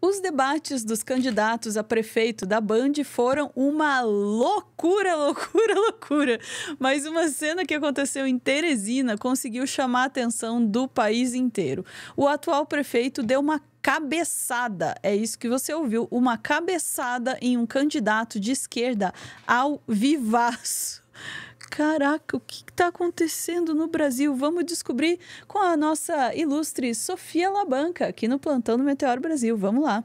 Os debates dos candidatos a prefeito da Band foram uma loucura, loucura, loucura. Mas uma cena que aconteceu em Teresina conseguiu chamar a atenção do país inteiro. O atual prefeito deu uma cabeçada. É isso que você ouviu, uma cabeçada em um candidato de esquerda ao vivaço caraca, o que está acontecendo no Brasil? Vamos descobrir com a nossa ilustre Sofia Labanca, aqui no Plantão do Meteoro Brasil. Vamos lá!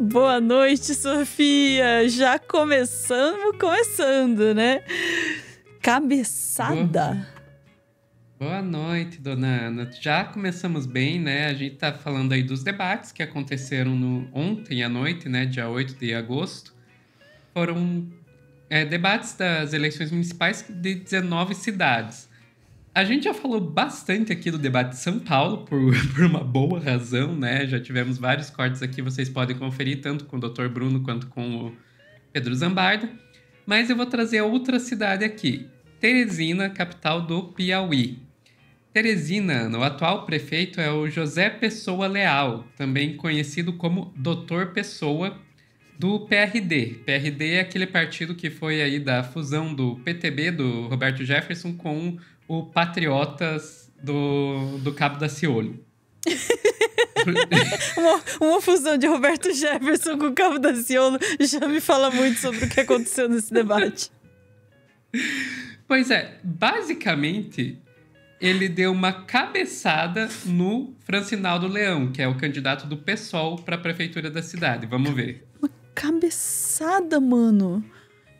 Boa noite, Sofia! Já começando, começando, né? Cabeçada! Uhum. Boa noite, dona Ana. Já começamos bem, né? A gente está falando aí dos debates que aconteceram no, ontem à noite, né? Dia 8 de agosto. Foram é, debates das eleições municipais de 19 cidades. A gente já falou bastante aqui do debate de São Paulo, por, por uma boa razão, né? Já tivemos vários cortes aqui, vocês podem conferir, tanto com o Dr. Bruno quanto com o Pedro Zambardo. Mas eu vou trazer outra cidade aqui. Teresina, capital do Piauí. Teresina, o atual prefeito é o José Pessoa Leal, também conhecido como Doutor Pessoa, do PRD. PRD é aquele partido que foi aí da fusão do PTB, do Roberto Jefferson, com o Patriotas do, do Cabo da Ciolho. uma, uma, fusão de Roberto Jefferson com o Cabo da Ciolo já me fala muito sobre o que aconteceu nesse debate. Pois é, basicamente, ele deu uma cabeçada no Francinaldo Leão, que é o candidato do PSOL para a prefeitura da cidade. Vamos ver. Uma cabeçada, mano.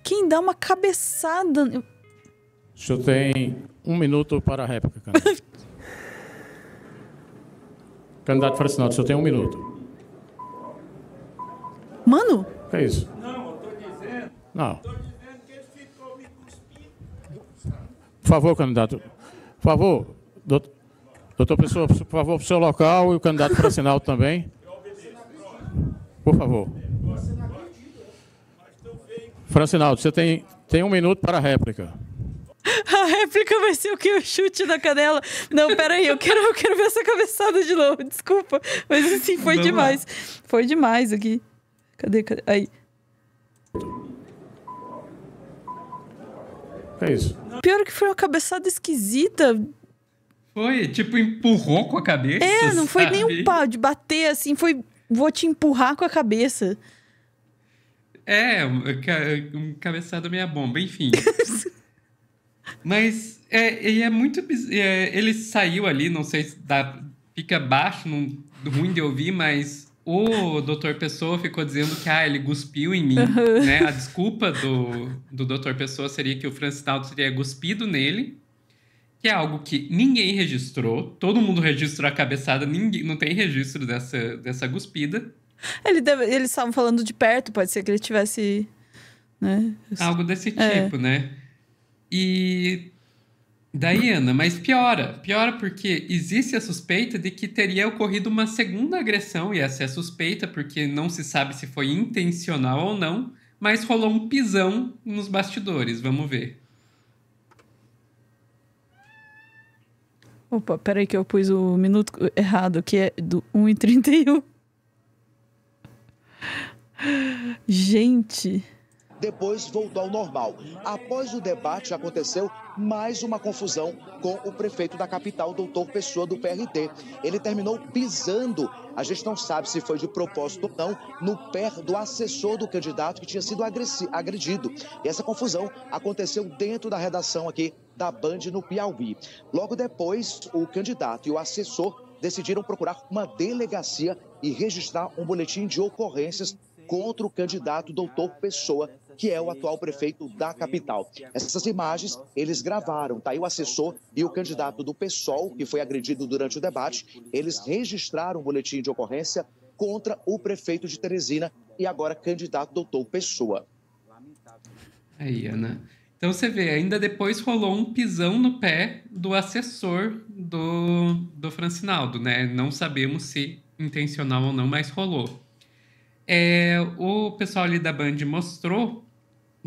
Quem dá uma cabeçada? Eu... O senhor tem um minuto para a réplica, candidato. candidato Francinaldo, o senhor tem um minuto. Mano? O que é isso? Não, eu tô dizendo. Não. Eu tô dizendo que ele ficou me cuspindo. Por favor, candidato. Por favor, doutor, doutor pessoa por favor, para o seu local e o candidato para sinal também. Por favor. Francinaldo, você tem, tem um minuto para a réplica. A réplica vai ser o que? O chute da canela. Não, peraí, eu quero, eu quero ver essa cabeçada de novo, desculpa. Mas assim, foi Vamos demais. Lá. Foi demais aqui. Cadê, cadê? Aí. É isso. Pior que foi uma cabeçada esquisita. Foi, tipo, empurrou com a cabeça. É, não foi nem um pau de bater assim, foi vou te empurrar com a cabeça. É, um cabeçada meia bomba, enfim. Mas é, e é muito. É, ele saiu ali, não sei se dá, fica baixo, não, ruim de ouvir, mas o doutor Pessoa ficou dizendo que ah, ele cuspiu em mim. Uhum. Né? A desculpa do, do doutor Pessoa seria que o Francinaldo teria cuspido nele, que é algo que ninguém registrou. Todo mundo registrou a cabeçada, ninguém, não tem registro dessa, dessa cuspida. Ele deve, eles estavam falando de perto, pode ser que ele tivesse. Né? Algo desse é. tipo, é. né? E Daí, Ana, mas piora. Piora porque existe a suspeita de que teria ocorrido uma segunda agressão, e essa é suspeita porque não se sabe se foi intencional ou não, mas rolou um pisão nos bastidores. Vamos ver. Opa, peraí que eu pus o minuto errado, que é do 1h31. Gente depois voltou ao normal. Após o debate, aconteceu mais uma confusão com o prefeito da capital, doutor Pessoa, do PRT. Ele terminou pisando, a gente não sabe se foi de propósito ou não, no pé do assessor do candidato que tinha sido agredido. E essa confusão aconteceu dentro da redação aqui da Band no Piauí. Logo depois, o candidato e o assessor decidiram procurar uma delegacia e registrar um boletim de ocorrências contra o candidato doutor Pessoa que é o atual prefeito da capital. Essas imagens eles gravaram, tá? aí o assessor e o candidato do PSOL, que foi agredido durante o debate, eles registraram o um boletim de ocorrência contra o prefeito de Teresina e agora candidato doutor Pessoa. Aí, Ana. Então você vê, ainda depois rolou um pisão no pé do assessor do, do Francinaldo, né? Não sabemos se intencional ou não, mas rolou. É, o pessoal ali da Band mostrou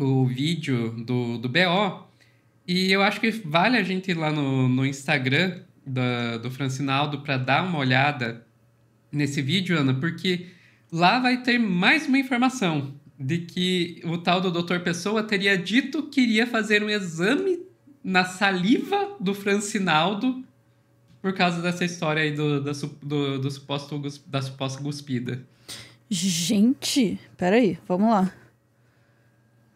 o vídeo do, do BO. E eu acho que vale a gente ir lá no, no Instagram do do Francinaldo para dar uma olhada nesse vídeo, Ana, porque lá vai ter mais uma informação de que o tal do doutor Pessoa teria dito que iria fazer um exame na saliva do Francinaldo por causa dessa história aí do, da, do, do suposto, da suposta guspida. Gente, peraí, vamos lá.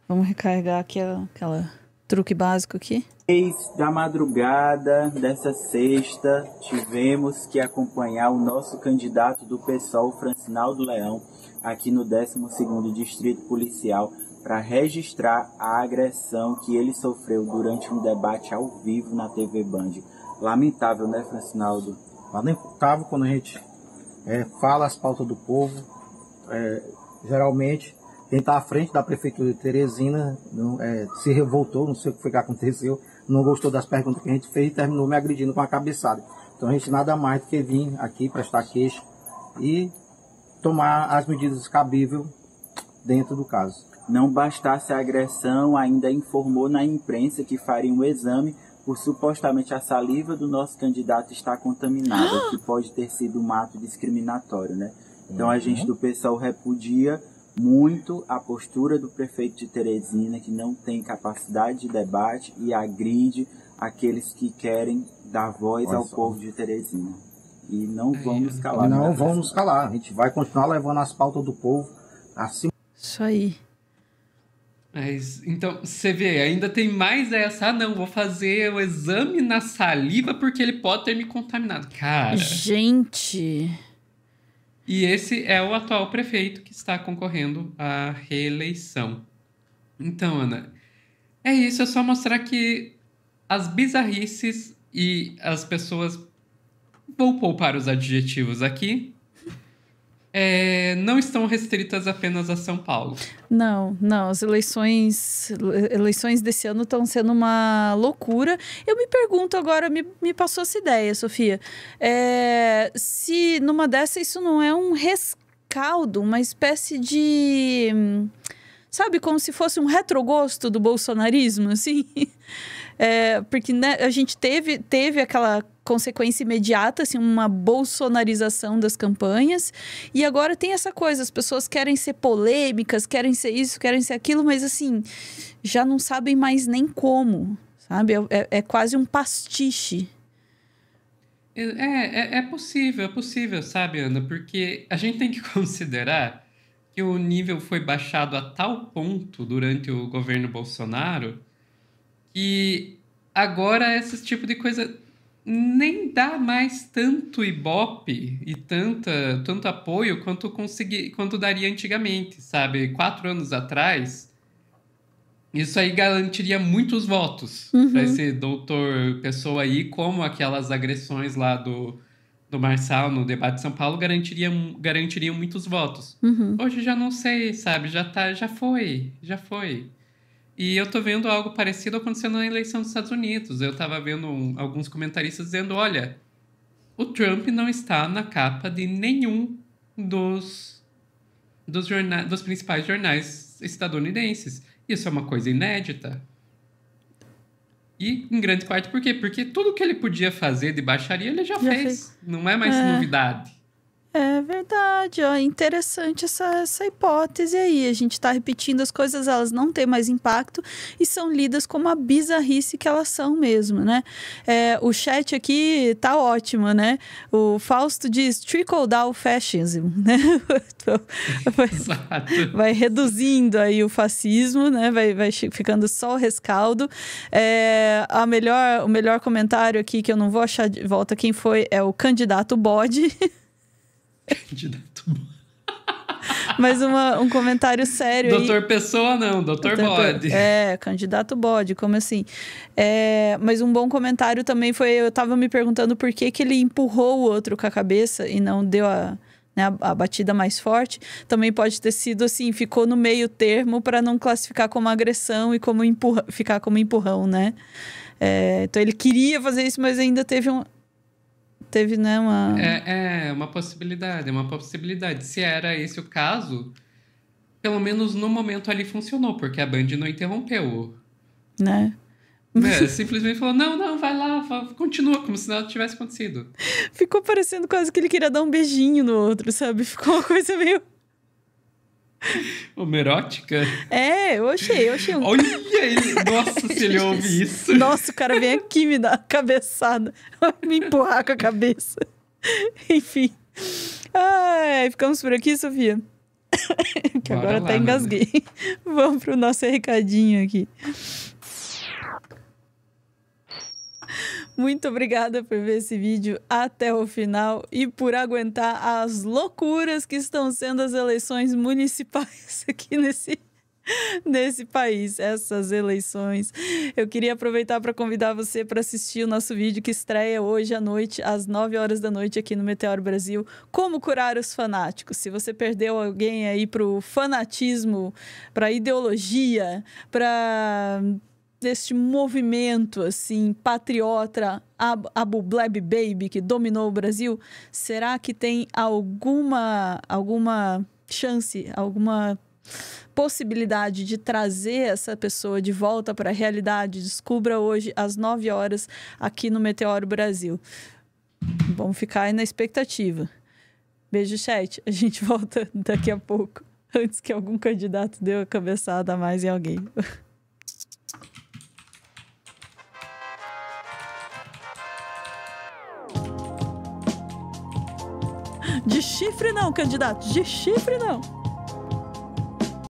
Vamos recarregar aqui aquela truque básico aqui. Desde da madrugada dessa sexta, tivemos que acompanhar o nosso candidato do PSOL, Francinaldo Leão, aqui no 12º Distrito Policial, para registrar a agressão que ele sofreu durante um debate ao vivo na TV Band. Lamentável, né, Francinaldo? Lamentável quando a gente é, fala as pautas do povo. É, geralmente quem está à frente da prefeitura de Teresina não, é, se revoltou, não sei o que foi que aconteceu, não gostou das perguntas que a gente fez e terminou me agredindo com a cabeçada. Então a gente nada mais do que vir aqui prestar queixo e tomar as medidas cabíveis dentro do caso. Não bastasse a agressão, ainda informou na imprensa que faria um exame por supostamente a saliva do nosso candidato estar contaminada, que pode ter sido um ato discriminatório, né? Então a uhum. gente do pessoal repudia muito a postura do prefeito de Teresina, que não tem capacidade de debate e agride aqueles que querem dar voz ao povo de Teresina. E não é vamos calar. Não né? vamos calar. A gente vai continuar levando as pautas do povo assim Isso aí. Mas, é então, você vê, ainda tem mais essa. Ah, não, vou fazer o exame na saliva porque ele pode ter me contaminado. Cara. Gente. E esse é o atual prefeito que está concorrendo à reeleição. Então, Ana, é isso, é só mostrar que as bizarrices e as pessoas. Vou poupar os adjetivos aqui, é, não estão restritas apenas a São Paulo. Não, não. As eleições, eleições desse ano estão sendo uma loucura. Eu me pergunto agora, me, me passou essa ideia, Sofia, é, se numa dessa isso não é um rescaldo, uma espécie de. Sabe, como se fosse um retrogosto do bolsonarismo, assim? É, porque né, a gente teve, teve aquela consequência imediata, assim, uma bolsonarização das campanhas. E agora tem essa coisa, as pessoas querem ser polêmicas, querem ser isso, querem ser aquilo, mas assim, já não sabem mais nem como, sabe? É, é, é quase um pastiche. É, é, é possível, é possível, sabe, Ana? Porque a gente tem que considerar que o nível foi baixado a tal ponto durante o governo Bolsonaro que agora esse tipo de coisa nem dá mais tanto ibope e tanta, tanto apoio quanto consegui, quanto daria antigamente, sabe? Quatro anos atrás, isso aí garantiria muitos votos uhum. para esse doutor pessoa aí, como aquelas agressões lá do, do Marçal no debate de São Paulo garantiria, garantiriam muitos votos. Uhum. Hoje já não sei, sabe? Já tá, já foi, já foi. E eu tô vendo algo parecido acontecendo na eleição dos Estados Unidos. Eu tava vendo um, alguns comentaristas dizendo: olha, o Trump não está na capa de nenhum dos, dos, jornais, dos principais jornais estadunidenses. Isso é uma coisa inédita. E em grande parte por quê? Porque tudo que ele podia fazer de baixaria ele já, já fez. fez. Não é mais é. novidade. É verdade, ó, interessante essa, essa hipótese aí. A gente está repetindo as coisas, elas não têm mais impacto e são lidas como a bizarrice que elas são mesmo, né? É, o chat aqui tá ótimo, né? O Fausto diz trickle down fascism, né? vai, vai, reduzindo aí o fascismo, né? Vai, vai ficando só o rescaldo. É, a melhor, o melhor comentário aqui que eu não vou achar de volta quem foi é o candidato bode. Candidato Mas uma, um comentário sério. Doutor aí. Pessoa, não, doutor, doutor Bode. É, candidato Bode, como assim? É, mas um bom comentário também foi: eu tava me perguntando por que, que ele empurrou o outro com a cabeça e não deu a. Né, a, a batida mais forte, também pode ter sido assim, ficou no meio termo para não classificar como agressão e como empurra, ficar como empurrão, né? É, então ele queria fazer isso, mas ainda teve um, teve, né, uma... É, é, uma possibilidade, uma possibilidade. Se era esse o caso, pelo menos no momento ali funcionou, porque a Band não interrompeu. Né? É, simplesmente falou, não, não, vai lá, continua, como se nada tivesse acontecido. Ficou parecendo quase que ele queria dar um beijinho no outro, sabe? Ficou uma coisa meio... Homerótica? É, eu achei, eu achei. Um... Olha ele, nossa, se ele ouve isso. Nossa, o cara vem aqui me dar uma cabeçada, me empurrar com a cabeça. Enfim. Ai, ficamos por aqui, Sofia? que Bora agora lá, até engasguei. vamos Vamos pro nosso recadinho aqui. Muito obrigada por ver esse vídeo até o final e por aguentar as loucuras que estão sendo as eleições municipais aqui nesse nesse país, essas eleições. Eu queria aproveitar para convidar você para assistir o nosso vídeo que estreia hoje à noite, às 9 horas da noite, aqui no Meteor Brasil. Como curar os fanáticos. Se você perdeu alguém aí para o fanatismo, para ideologia, para deste movimento assim patriota Abu Bleb Baby que dominou o Brasil, será que tem alguma alguma chance, alguma possibilidade de trazer essa pessoa de volta para a realidade? Descubra hoje às 9 horas aqui no Meteoro Brasil. Vamos ficar aí na expectativa. Beijo, chat. A gente volta daqui a pouco, antes que algum candidato dê a cabeçada a mais em alguém. De chifre não, candidato, de chifre não.